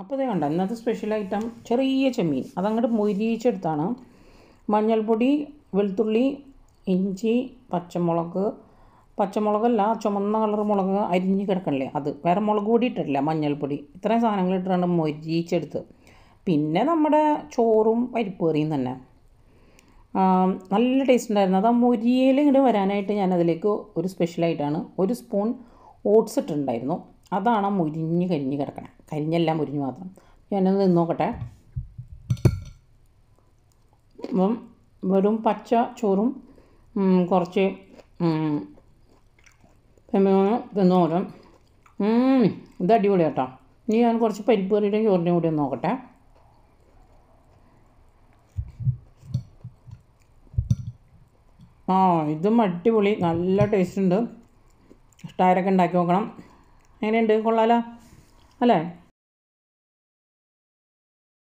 അപ്പോൾ ഇതേ കണ്ട ഇന്നത്തെ സ്പെഷ്യൽ ഐറ്റം ചെറിയ ചെമ്മീൻ അതങ്ങോട്ട് മൊരിയിച്ചെടുത്താണ് മഞ്ഞൾപ്പൊടി വെളുത്തുള്ളി ഇഞ്ചി പച്ചമുളക് പച്ചമുളകല്ല ചുമന്ന കളർ മുളക് അരിഞ്ഞ് കിടക്കണില്ലേ അത് വേറെ മുളക് പൊടി ഇട്ടിട്ടില്ല മഞ്ഞൾപ്പൊടി ഇത്രയും സാധനങ്ങൾ ഇട്ടിട്ടാണ് മൊരിച്ചെടുത്ത് പിന്നെ നമ്മുടെ ചോറും പരിപ്പേറിയും തന്നെ നല്ല ടേസ്റ്റ് ഉണ്ടായിരുന്നു അത് ആ മൊരിയയിൽ ഇങ്ങോട്ട് വരാനായിട്ട് ഞാനതിലേക്ക് ഒരു സ്പെഷ്യലായിട്ടാണ് ഒരു സ്പൂൺ ഓട്സ് ഇട്ടിട്ടുണ്ടായിരുന്നു അതാണ് മുരിഞ്ഞ് കരിഞ്ഞ് കിടക്കണം കരിഞ്ഞെല്ലാം മുരിഞ്ഞ് മാത്രം ഞാനത് നിന്നോക്കട്ടെ അപ്പം വെറും പച്ച ചോറും കുറച്ച് തിന്നോരും ഇത് അടിപൊളി കേട്ടോ ഇനി ഞാൻ കുറച്ച് പരിപ്പ് കറിയുടെയും ചോറിൻ്റെയും കൂടി ഒന്ന് നോക്കട്ടെ ആ ഇതും അടിപൊളി നല്ല ടേസ്റ്റ് ഉണ്ട് ഇഷ്ടമായവരൊക്കെ ഉണ്ടാക്കി നോക്കണം എങ്ങനെയുണ്ട് കൊള്ളാലോ അല്ലേ